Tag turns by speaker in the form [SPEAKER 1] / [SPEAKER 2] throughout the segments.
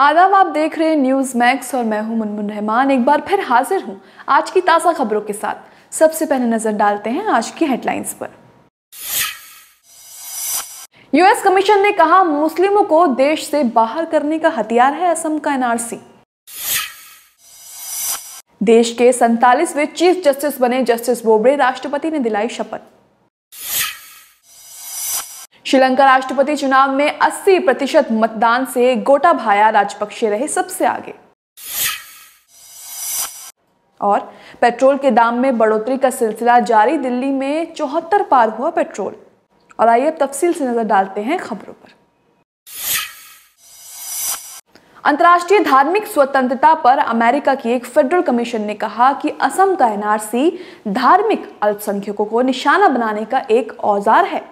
[SPEAKER 1] आदाब आप देख रहे हैं न्यूज़ मैक्स और मैं हूं मुनमुन रहमान एक बार फिर हाजिर हूं आज की ताज़ा खबरों के साथ सबसे पहले नज़र डालते हैं आज की हेडलाइंस पर यूएस कमीशन ने कहा मुस्लिमों को देश से बाहर करने का हथियार है असम का एनआरसी देश के सैतालीसवे चीफ जस्टिस बने जस्टिस बोबड़े राष्ट्रपति ने दिलाई शपथ श्रीलंका राष्ट्रपति चुनाव में 80 प्रतिशत मतदान से गोटा भाया राजपक्षे रहे सबसे आगे और पेट्रोल के दाम में बढ़ोतरी का सिलसिला जारी दिल्ली में चौहत्तर पार हुआ पेट्रोल और आइए अब तफसील से नजर डालते हैं खबरों पर अंतर्राष्ट्रीय धार्मिक स्वतंत्रता पर अमेरिका की एक फेडरल कमीशन ने कहा कि असम का एनआरसी धार्मिक अल्पसंख्यकों को निशाना बनाने का एक औजार है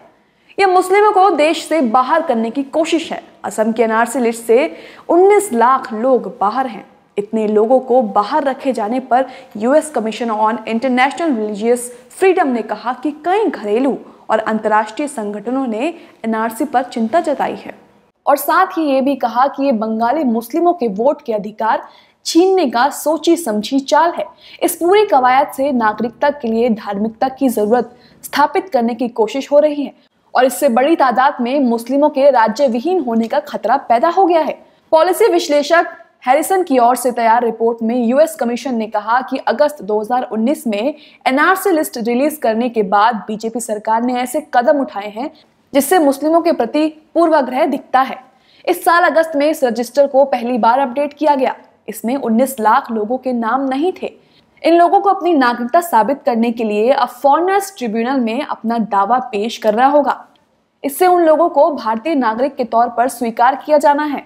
[SPEAKER 1] ये मुस्लिमों को देश से बाहर करने की कोशिश है असम के एनआरसी लिस्ट से 19 लाख लोग बाहर हैं इतने लोगों को बाहर रखे जाने पर US commission on international religious freedom ने कहा कि कई घरेलू और अंतर्राष्ट्रीय संगठनों ने एनआरसी पर चिंता जताई है और साथ ही ये भी कहा कि ये बंगाली मुस्लिमों के वोट के अधिकार छीनने का सोची समझी चाल है इस पूरी कवायद से नागरिकता के लिए धार्मिकता की जरूरत स्थापित करने की कोशिश हो रही है और इससे बड़ी तादाद में मुस्लिमों के राज्य विहीन होने का खतरा पैदा हो गया है पॉलिसी विश्लेषक हैरिसन की ओर से तैयार रिपोर्ट में यूएस कमीशन ने कहा कि अगस्त 2019 में एनआरसी लिस्ट रिलीज करने के बाद बीजेपी सरकार ने ऐसे कदम उठाए हैं जिससे मुस्लिमों के प्रति पूर्वाग्रह दिखता है इस साल अगस्त में इस रजिस्टर को पहली बार अपडेट किया गया इसमें 19 लाख लोगों के नाम नहीं थे इन लोगों को अपनी नागरिकता साबित करने के लिए अब फॉरनर्स ट्रिब्यूनल में अपना दावा पेश करना होगा इससे उन लोगों को भारतीय नागरिक के तौर पर स्वीकार किया जाना है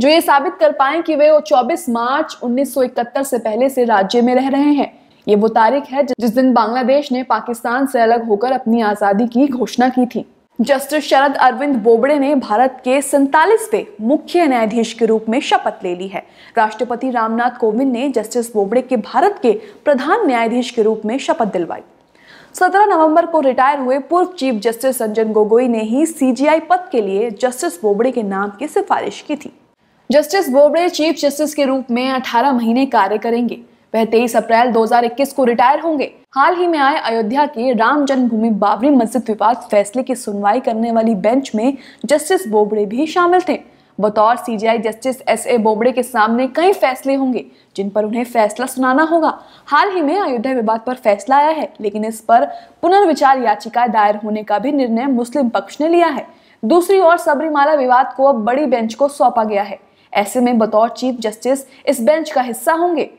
[SPEAKER 1] जो ये साबित कर पाए कि वे 24 मार्च 1971 से पहले से राज्य में रह रहे हैं ये वो तारीख है जिस दिन बांग्लादेश ने पाकिस्तान से अलग होकर अपनी आज़ादी की घोषणा की थी जस्टिस शरद अरविंद बोबड़े ने भारत के सैतालीसवें मुख्य न्यायाधीश के रूप में शपथ ले ली है राष्ट्रपति रामनाथ कोविंद ने जस्टिस बोबड़े के भारत के प्रधान न्यायाधीश के रूप में शपथ दिलवाई 17 नवंबर को रिटायर हुए पूर्व चीफ जस्टिस रंजन गोगोई ने ही सीजीआई पद के लिए जस्टिस बोबड़े के नाम की सिफारिश की थी जस्टिस बोबड़े चीफ जस्टिस के रूप में 18 महीने कार्य करेंगे वह तेईस अप्रैल 2021 को रिटायर होंगे हाल ही में आए अयोध्या के राम जन्मभूमि बाबरी मस्जिद विवाद फैसले की सुनवाई करने वाली बेंच में जस्टिस बोबड़े भी शामिल थे बतौर CJI justice S A Bobde के सामने कई फैसले होंगे जिन पर उन्हें फैसला सुनाना होगा हाल ही में अयोध्या विवाद पर फैसला आया है लेकिन इस पर पुनर्विचार याचिका दायर होने का भी निर्णय मुस्लिम पक्ष ने लिया है दूसरी ओर सबरीमाला विवाद को अब बड़ी बेंच को सौंपा गया है ऐसे में बतौर चीफ जस्टिस इस बेंच का हिस्सा होंगे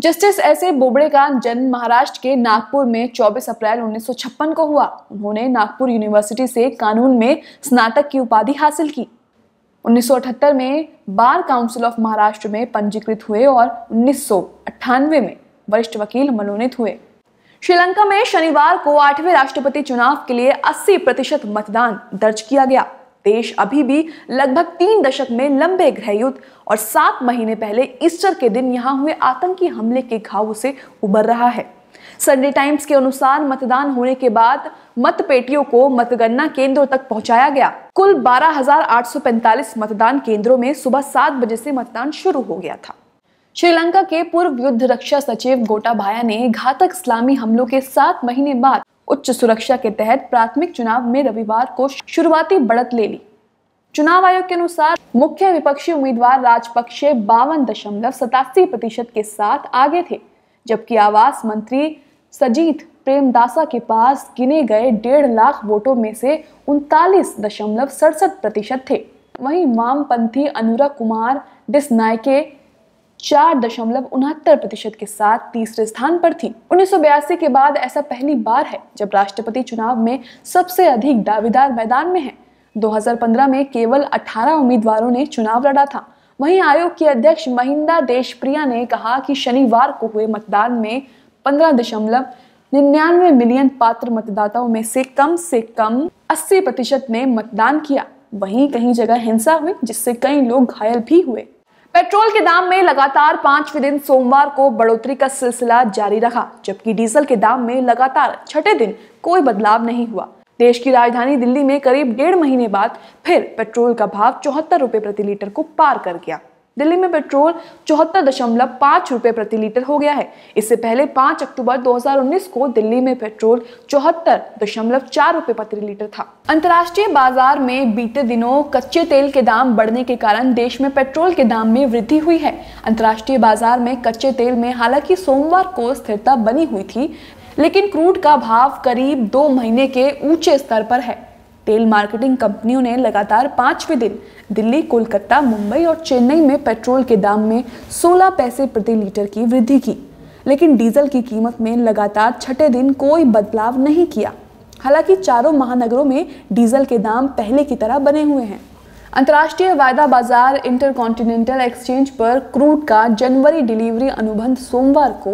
[SPEAKER 1] जस्टिस एस ए बोबड़े का जन्म महाराष्ट्र के नागपुर में 24 अप्रैल 1956 को हुआ उन्होंने नागपुर यूनिवर्सिटी से कानून में स्नातक की उपाधि हासिल की 1978 में बार काउंसिल ऑफ महाराष्ट्र में पंजीकृत हुए और उन्नीस में वरिष्ठ वकील मनोनीत हुए श्रीलंका में शनिवार को आठवें राष्ट्रपति चुनाव के लिए 80 प्रतिशत मतदान दर्ज किया गया देश अभी भी लगभग तीन दशक में लंबे गृह युद्ध और सात महीने पहले ईस्टर के दिन यहां हुए आतंकी हमले के घाव से उबर रहा है संडे टाइम्स के अनुसार मतदान होने के बाद मतपेटियों को मतगणना केंद्रों तक पहुंचाया गया कुल 12,845 मतदान केंद्रों में सुबह सात बजे से मतदान शुरू हो गया था श्रीलंका के पूर्व युद्ध रक्षा सचिव गोटाभाया ने घातक इस्लामी हमलों के सात महीने बाद उच्च सुरक्षा के तहत प्राथमिक चुनाव में रविवार को शुरुआती बढ़त ले ली चुनाव आयोग के अनुसार मुख्य विपक्षी उम्मीदवार राजपक्षे बावन दशमलव सतासी प्रतिशत के साथ आगे थे जबकि आवास मंत्री सजीत प्रेमदासा के पास गिने गए डेढ़ लाख वोटों में से उनतालीस दशमलव सड़सठ प्रतिशत थे वहीं वामपंथी अनुरा कुमार डिसनायके चार दशमलव उनहत्तर प्रतिशत के साथ तीसरे स्थान पर थी उन्नीस के बाद ऐसा पहली बार है जब राष्ट्रपति चुनाव में सबसे अधिक दावेदार मैदान में है 2015 में केवल 18 उम्मीदवारों ने चुनाव लड़ा था वहीं आयोग के अध्यक्ष महिंदा देशप्रिया ने कहा कि शनिवार को हुए मतदान में पंद्रह दशमलव निन्यानवे मिलियन पात्र मतदाताओं में से कम से कम 80 प्रतिशत ने मतदान किया वहीं कहीं जगह हिंसा हुई जिससे कई लोग घायल भी हुए पेट्रोल के दाम में लगातार पांचवें दिन सोमवार को बढ़ोतरी का सिलसिला जारी रहा जबकि डीजल के दाम में लगातार छठे दिन कोई बदलाव नहीं हुआ देश की राजधानी दिल्ली में करीब डेढ़ महीने बाद फिर पेट्रोल का भाव चौहत्तर रूपए प्रति लीटर को पार कर गया दिल्ली में पेट्रोल चौहत्तर दशमलव पाँच रुपये प्रति लीटर हो गया है इससे पहले 5 अक्टूबर 2019 को दिल्ली में पेट्रोल चौहत्तर दशमलव चार रुपये प्रति लीटर था अंतर्राष्ट्रीय बाजार में बीते दिनों कच्चे तेल के दाम बढ़ने के कारण देश में पेट्रोल के दाम में वृद्धि हुई है अंतर्राष्ट्रीय बाजार में कच्चे तेल में हालांकि सोमवार को स्थिरता बनी हुई थी लेकिन क्रूड का भाव करीब दो महीने के ऊंचे स्तर पर है तेल मार्केटिंग कंपनियों ने लगातार पांचवें दिन दिल्ली कोलकाता मुंबई और चेन्नई में पेट्रोल के दाम में 16 पैसे प्रति लीटर की वृद्धि की लेकिन डीजल की कीमत में लगातार छठे दिन कोई बदलाव नहीं किया हालांकि चारों महानगरों में डीजल के दाम पहले की तरह बने हुए हैं अंतर्राष्ट्रीय वायदा बाजार इंटरकॉन्टिनेंटल एक्सचेंज पर क्रूड का जनवरी डिलीवरी अनुबंध सोमवार को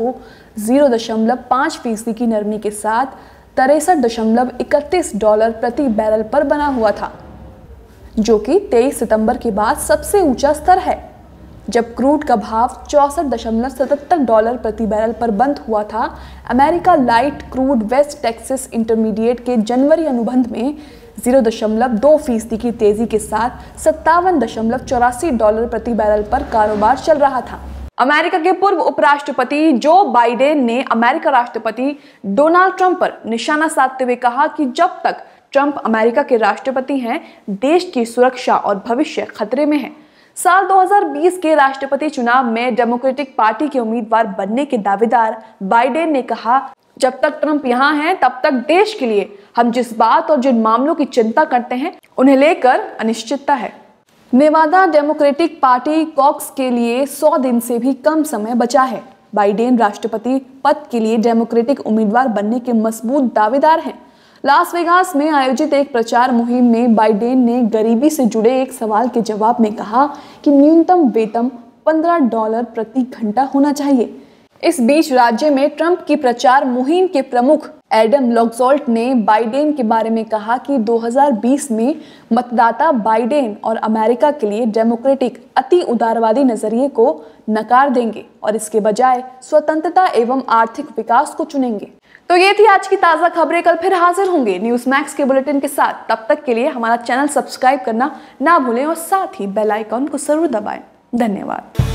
[SPEAKER 1] 0.5 फीसदी की नरमी के साथ तिरसठ दशमलव इकतीस डॉलर प्रति बैरल पर बना हुआ था जो कि 23 सितंबर के बाद सबसे ऊंचा स्तर है जब क्रूड का भाव चौंसठ दशमलव सतहत्तर डॉलर प्रति बैरल पर बंद हुआ था America light crude west Texas intermediate के जनवरी अनुबंध में जीरो दशमलव दो फीसदी की तेज़ी के साथ सत्तावन दशमलव चौरासी डॉलर प्रति बैरल पर कारोबार चल रहा था अमेरिका के पूर्व उपराष्ट्रपति जो बाइडेन ने अमेरिका राष्ट्रपति डोनाल्ड ट्रंप पर निशाना साधते हुए कहा कि जब तक ट्रंप अमेरिका के राष्ट्रपति हैं देश की सुरक्षा और भविष्य खतरे में है साल 2020 के राष्ट्रपति चुनाव में डेमोक्रेटिक पार्टी के उम्मीदवार बनने के दावेदार बाइडेन ने कहा जब तक ट्रंप यहाँ हैं तब तक देश के लिए हम जिस बात और जिन मामलों की चिंता करते हैं उन्हें लेकर अनिश्चितता है नेवादा डेमोक्रेटिक पार्टी कॉक्स के लिए 100 दिन से भी कम समय बचा है बाइडेन राष्ट्रपति पद के लिए डेमोक्रेटिक उम्मीदवार बनने के मजबूत दावेदार हैं लास वेगास में आयोजित एक प्रचार मुहिम में बाइडेन ने गरीबी से जुड़े एक सवाल के जवाब में कहा कि न्यूनतम वेतन 15 डॉलर प्रति घंटा होना चाहिए इस बीच राज्य में ट्रंप की प्रचार मुहिम के प्रमुख एडम लॉक्सोल्ट ने बाइडेन के बारे में कहा कि 2020 में मतदाता बाइडेन और अमेरिका के लिए डेमोक्रेटिक अति उदारवादी नज़रिए को नकार देंगे और इसके बजाय स्वतंत्रता एवं आर्थिक विकास को चुनेंगे तो ये थी आज की ताज़ा खबरें कल फिर हाजिर होंगे न्यूज मैक्स के बुलेटिन के साथ तब तक के लिए हमारा चैनल सब्सक्राइब करना ना भूलें और साथ ही बेल आइकॉन को जरूर दबाएं धन्यवाद